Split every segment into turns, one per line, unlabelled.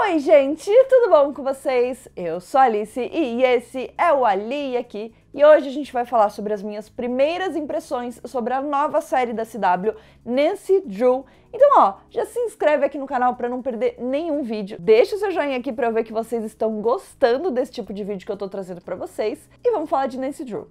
Oi, gente, tudo bom com vocês? Eu sou a Alice e esse é o Ali aqui. E hoje a gente vai falar sobre as minhas primeiras impressões sobre a nova série da CW, Nancy Drew. Então, ó, já se inscreve aqui no canal para não perder nenhum vídeo. Deixa o seu joinha aqui para eu ver que vocês estão gostando desse tipo de vídeo que eu tô trazendo para vocês e vamos falar de Nancy Drew.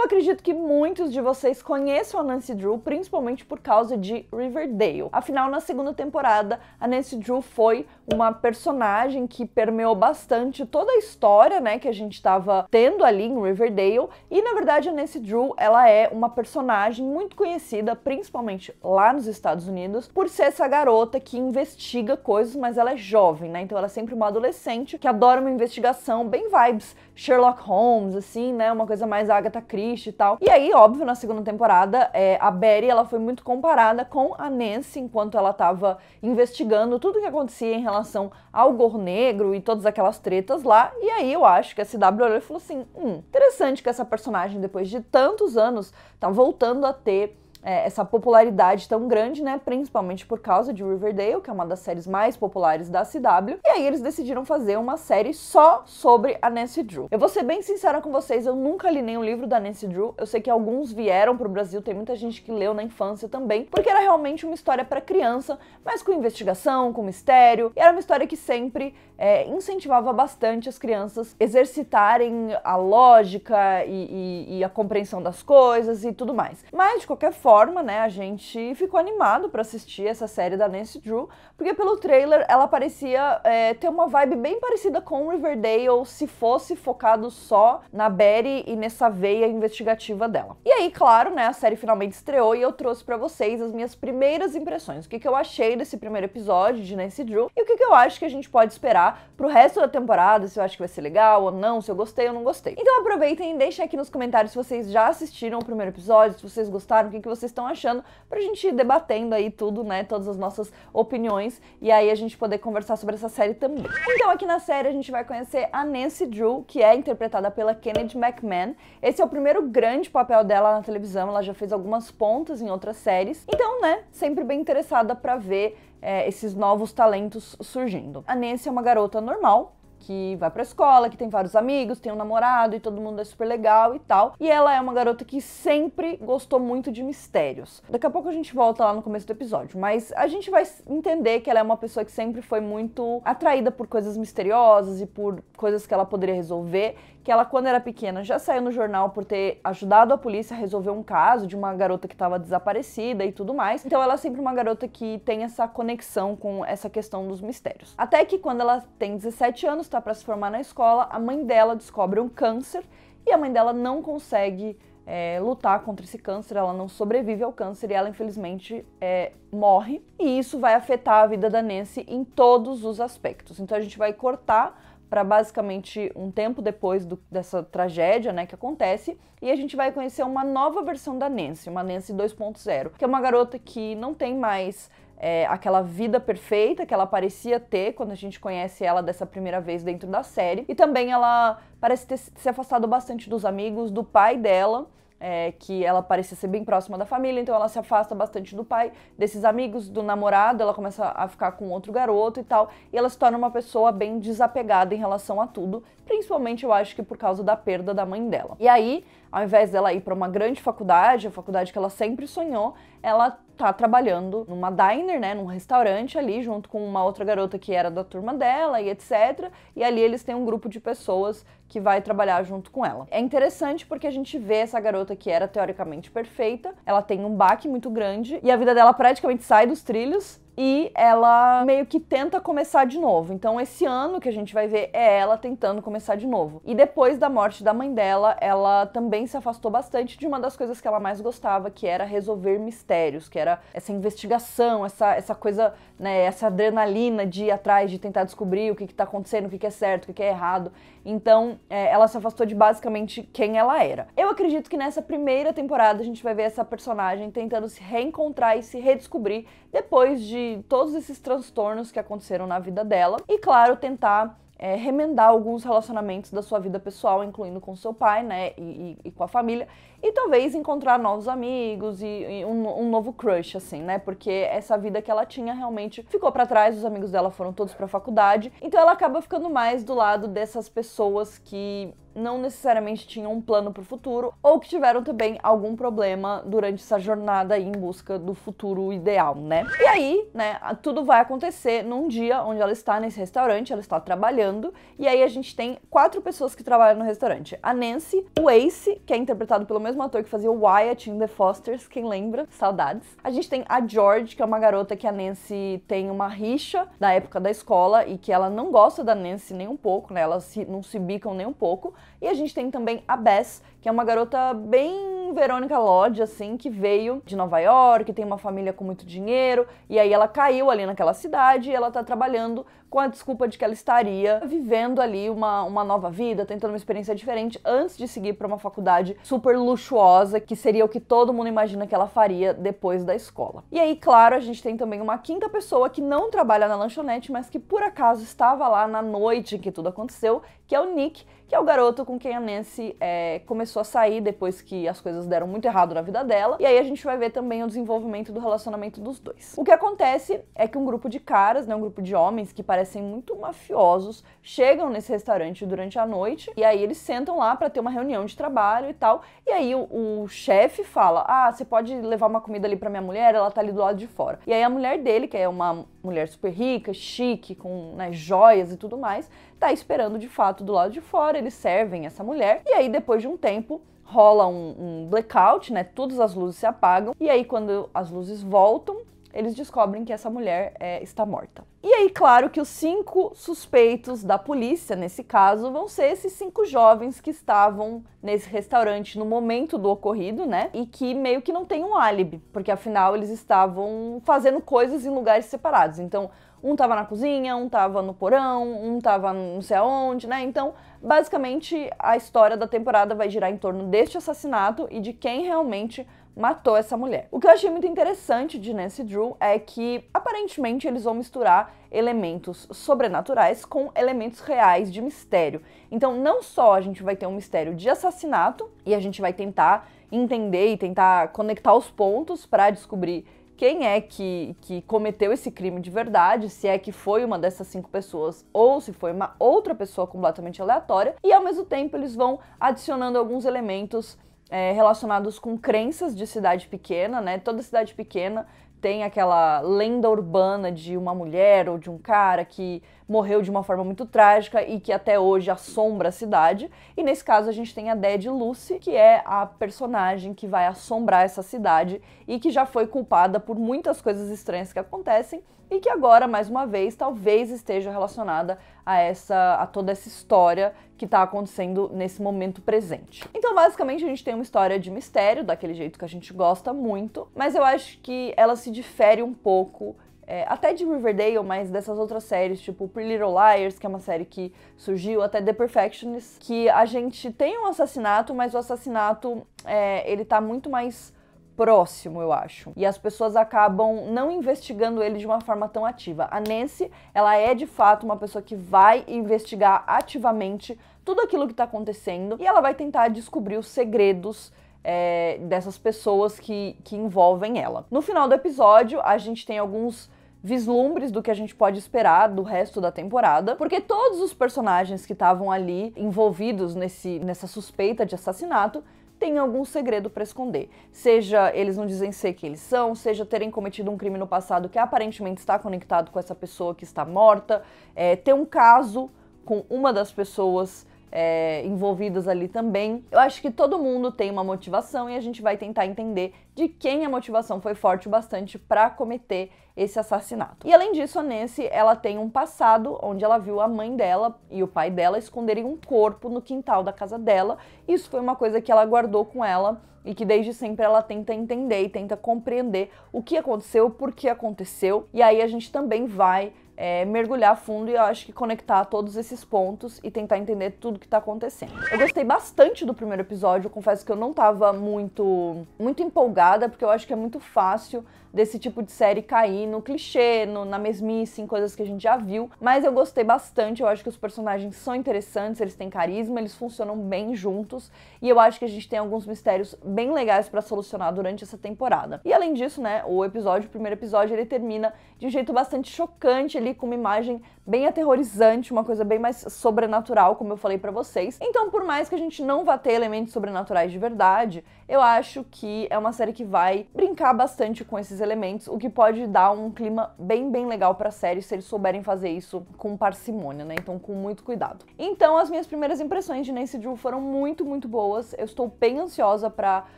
Eu acredito que muitos de vocês conheçam a Nancy Drew principalmente por causa de Riverdale. Afinal, na segunda temporada, a Nancy Drew foi uma personagem que permeou bastante toda a história, né, que a gente estava tendo ali em Riverdale. E na verdade, a Nancy Drew, ela é uma personagem muito conhecida, principalmente lá nos Estados Unidos, por ser essa garota que investiga coisas, mas ela é jovem, né? Então ela é sempre uma adolescente que adora uma investigação bem vibes Sherlock Holmes, assim, né? Uma coisa mais Agatha Christie e tal. E aí, óbvio, na segunda temporada, é, a Barry ela foi muito comparada com a Nancy enquanto ela tava investigando tudo o que acontecia em relação ao Gorro Negro e todas aquelas tretas lá. E aí eu acho que a CW olhou e falou assim, hum, interessante que essa personagem, depois de tantos anos, tá voltando a ter é, essa popularidade tão grande, né? Principalmente por causa de Riverdale, que é uma das séries mais populares da CW. E aí eles decidiram fazer uma série só sobre a Nancy Drew. Eu vou ser bem sincera com vocês, eu nunca li nenhum livro da Nancy Drew. Eu sei que alguns vieram pro Brasil, tem muita gente que leu na infância também, porque era realmente uma história para criança, mas com investigação, com mistério. E era uma história que sempre é, incentivava bastante as crianças exercitarem a lógica e, e, e, a compreensão das coisas e tudo mais. Mas de qualquer forma, né, a gente ficou animado para assistir essa série da Nancy Drew, porque pelo trailer ela parecia é, ter uma vibe bem parecida com Riverdale, se fosse focado só na Betty e nessa veia investigativa dela. E aí, claro, né, a série finalmente estreou e eu trouxe para vocês as minhas primeiras impressões, o que, que eu achei desse primeiro episódio de Nancy Drew e o que, que eu acho que a gente pode esperar pro resto da temporada, se eu acho que vai ser legal ou não, se eu gostei ou não gostei. Então aproveitem e deixem aqui nos comentários se vocês já assistiram o primeiro episódio, se vocês gostaram, o que, que vocês estão achando, pra gente ir debatendo aí tudo, né, todas as nossas opiniões, e aí a gente poder conversar sobre essa série também. Então aqui na série a gente vai conhecer a Nancy Drew, que é interpretada pela Kennedy McMahon. Esse é o primeiro grande papel dela na televisão, ela já fez algumas pontas em outras séries, então, né, sempre bem interessada pra ver é, esses novos talentos surgindo. A Nancy é uma garota normal, que vai pra escola, que tem vários amigos, tem um namorado e todo mundo é super legal e tal. E ela é uma garota que sempre gostou muito de mistérios. Daqui a pouco a gente volta lá no começo do episódio, mas a gente vai entender que ela é uma pessoa que sempre foi muito atraída por coisas misteriosas e por coisas que ela poderia resolver que ela, quando era pequena, já saiu no jornal por ter ajudado a polícia a resolver um caso de uma garota que estava desaparecida e tudo mais. Então ela é sempre uma garota que tem essa conexão com essa questão dos mistérios. Até que quando ela tem 17 anos, está para se formar na escola, a mãe dela descobre um câncer e a mãe dela não consegue é, lutar contra esse câncer, ela não sobrevive ao câncer e ela infelizmente é, morre. E isso vai afetar a vida da Nancy em todos os aspectos. Então a gente vai cortar para basicamente um tempo depois do, dessa tragédia, né, que acontece, e a gente vai conhecer uma nova versão da Nancy, uma Nancy 2.0, que é uma garota que não tem mais é, aquela vida perfeita que ela parecia ter quando a gente conhece ela dessa primeira vez dentro da série. E também ela parece ter se afastado bastante dos amigos, do pai dela é, que ela parecia ser bem próxima da família, então ela se afasta bastante do pai, desses amigos, do namorado, ela começa a ficar com outro garoto e tal, e ela se torna uma pessoa bem desapegada em relação a tudo, principalmente eu acho que por causa da perda da mãe dela. E aí, ao invés dela ir para uma grande faculdade, a faculdade que ela sempre sonhou, ela tá trabalhando numa diner, né, num restaurante ali, junto com uma outra garota que era da turma dela e etc. E ali eles têm um grupo de pessoas que vai trabalhar junto com ela. É interessante porque a gente vê essa garota que era teoricamente perfeita, ela tem um baque muito grande e a vida dela praticamente sai dos trilhos e ela meio que tenta começar de novo. Então esse ano que a gente vai ver é ela tentando começar de novo. E depois da morte da mãe dela, ela também se afastou bastante de uma das coisas que ela mais gostava, que era resolver mistérios, que era essa investigação, essa, essa coisa, né, essa adrenalina de ir atrás, de tentar descobrir o que está acontecendo, o que, que é certo, o que, que é errado. Então, é, ela se afastou de basicamente quem ela era. Eu acredito que nessa primeira temporada a gente vai ver essa personagem tentando se reencontrar e se redescobrir depois de todos esses transtornos que aconteceram na vida dela. E, claro, tentar é, remendar alguns relacionamentos da sua vida pessoal, incluindo com seu pai, né, e, e, e com a família, e talvez encontrar novos amigos e, e um, um, novo crush, assim, né, porque essa vida que ela tinha realmente ficou para trás, os amigos dela foram todos para faculdade, então ela acaba ficando mais do lado dessas pessoas que não necessariamente tinham um plano para o futuro ou que tiveram também algum problema durante essa jornada em busca do futuro ideal, né? E aí, né, tudo vai acontecer num dia onde ela está nesse restaurante, ela está trabalhando, e aí a gente tem quatro pessoas que trabalham no restaurante. A Nancy, o Ace, que é interpretado pelo mesmo ator que fazia o Wyatt em The Fosters, quem lembra? Saudades. A gente tem a George, que é uma garota que a Nancy tem uma rixa da época da escola e que ela não gosta da Nancy nem um pouco, né? Elas se, não se bicam nem um pouco. E a gente tem também a Bess, que é uma garota bem Verônica Lodge, assim, que veio de Nova York, tem uma família com muito dinheiro, e aí ela caiu ali naquela cidade e ela tá trabalhando com a desculpa de que ela estaria vivendo ali uma, uma nova vida, tentando uma experiência diferente antes de seguir para uma faculdade super luxuosa, que seria o que todo mundo imagina que ela faria depois da escola. E aí, claro, a gente tem também uma quinta pessoa que não trabalha na lanchonete, mas que por acaso estava lá na noite em que tudo aconteceu, que é o Nick, que é o garoto com quem a Nancy é, começou a sair depois que as coisas coisas deram muito errado na vida dela, e aí a gente vai ver também o desenvolvimento do relacionamento dos dois. O que acontece é que um grupo de caras, né, um grupo de homens que parecem muito mafiosos, chegam nesse restaurante durante a noite, e aí eles sentam lá para ter uma reunião de trabalho e tal, e aí o, o chefe fala: "Ah, você pode levar uma comida ali para minha mulher, ela tá ali do lado de fora". E aí a mulher dele, que é uma mulher super rica, chique, com né, joias e tudo mais, tá esperando de fato do lado de fora, eles servem essa mulher. E aí, depois de um tempo, rola um, um blackout, né? Todas as luzes se apagam. E aí, quando as luzes voltam, eles descobrem que essa mulher é, está morta. E aí, claro que os cinco suspeitos da polícia, nesse caso, vão ser esses cinco jovens que estavam nesse restaurante no momento do ocorrido, né? E que meio que não tem um álibi, porque afinal eles estavam fazendo coisas em lugares separados. Então, um tava na cozinha, um tava no porão, um tava não sei aonde, né? Então, basicamente, a história da temporada vai girar em torno deste assassinato e de quem realmente matou essa mulher. O que eu achei muito interessante de Nancy Drew é que aparentemente eles vão misturar elementos sobrenaturais com elementos reais de mistério. Então, não só a gente vai ter um mistério de assassinato e a gente vai tentar entender e tentar conectar os pontos para descobrir quem é que, que cometeu esse crime de verdade, se é que foi uma dessas cinco pessoas ou se foi uma outra pessoa completamente aleatória, e ao mesmo tempo eles vão adicionando alguns elementos é, relacionados com crenças de cidade pequena, né? Toda cidade pequena tem aquela lenda urbana de uma mulher ou de um cara que morreu de uma forma muito trágica e que até hoje assombra a cidade. E nesse caso a gente tem a Dead Lucy, que é a personagem que vai assombrar essa cidade e que já foi culpada por muitas coisas estranhas que acontecem e que agora, mais uma vez, talvez esteja relacionada a essa a toda essa história que está acontecendo nesse momento presente. Então, basicamente, a gente tem uma história de mistério, daquele jeito que a gente gosta muito, mas eu acho que ela se difere um pouco é, até de Riverdale, mas dessas outras séries, tipo Pretty Little Liars, que é uma série que surgiu, até The Perfectionist, que a gente tem um assassinato, mas o assassinato é, ele tá muito mais próximo, eu acho. E as pessoas acabam não investigando ele de uma forma tão ativa. A Nancy, ela é de fato uma pessoa que vai investigar ativamente tudo aquilo que está acontecendo e ela vai tentar descobrir os segredos é, dessas pessoas que, que envolvem ela. No final do episódio, a gente tem alguns vislumbres do que a gente pode esperar do resto da temporada, porque todos os personagens que estavam ali envolvidos nesse, nessa suspeita de assassinato têm algum segredo para esconder. Seja eles não dizem ser quem eles são, seja terem cometido um crime no passado que aparentemente está conectado com essa pessoa que está morta, é, ter um caso com uma das pessoas é, envolvidas ali também. Eu acho que todo mundo tem uma motivação e a gente vai tentar entender de quem a motivação foi forte o bastante para cometer esse assassinato. E além disso, a Nancy, ela tem um passado onde ela viu a mãe dela e o pai dela esconderem um corpo no quintal da casa dela. Isso foi uma coisa que ela guardou com ela e que desde sempre ela tenta entender e tenta compreender o que aconteceu, por que aconteceu. E aí a gente também vai é, mergulhar fundo e eu acho que conectar todos esses pontos e tentar entender tudo que tá acontecendo. Eu gostei bastante do primeiro episódio, confesso que eu não tava muito, muito empolgada porque eu acho que é muito fácil desse tipo de série cair no clichê, no, na mesmice, em coisas que a gente já viu. Mas eu gostei bastante, eu acho que os personagens são interessantes, eles têm carisma, eles funcionam bem juntos. E eu acho que a gente tem alguns mistérios bem legais para solucionar durante essa temporada. E além disso, né, o episódio, o primeiro episódio, ele termina de um jeito bastante chocante ali, com uma imagem bem aterrorizante, uma coisa bem mais sobrenatural, como eu falei para vocês. Então, por mais que a gente não vá ter elementos sobrenaturais de verdade, eu acho que é uma série que vai brincar bastante com esses elementos, o que pode dar um clima bem, bem legal para a série se eles souberem fazer isso com parcimônia, né? Então, com muito cuidado. Então, as minhas primeiras impressões de Nancy Drew foram muito, muito boas. Eu estou bem ansiosa para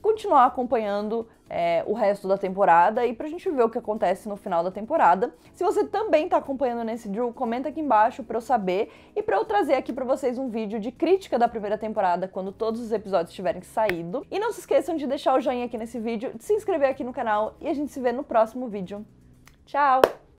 continuar acompanhando é, o resto da temporada e pra gente ver o que acontece no final da temporada. Se você também tá acompanhando nesse Drew, comenta aqui embaixo pra eu saber e pra eu trazer aqui pra vocês um vídeo de crítica da primeira temporada quando todos os episódios tiverem saído. E não se esqueçam de deixar o joinha aqui nesse vídeo, de se inscrever aqui no canal e a gente se vê no próximo vídeo. Tchau!